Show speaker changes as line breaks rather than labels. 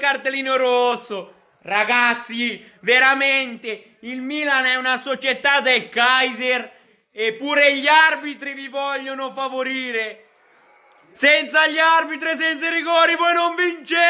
cartellino rosso. Ragazzi, veramente, il Milan è una società del Kaiser eppure gli arbitri vi vogliono favorire. Senza gli arbitri, senza i rigori, voi non vincete.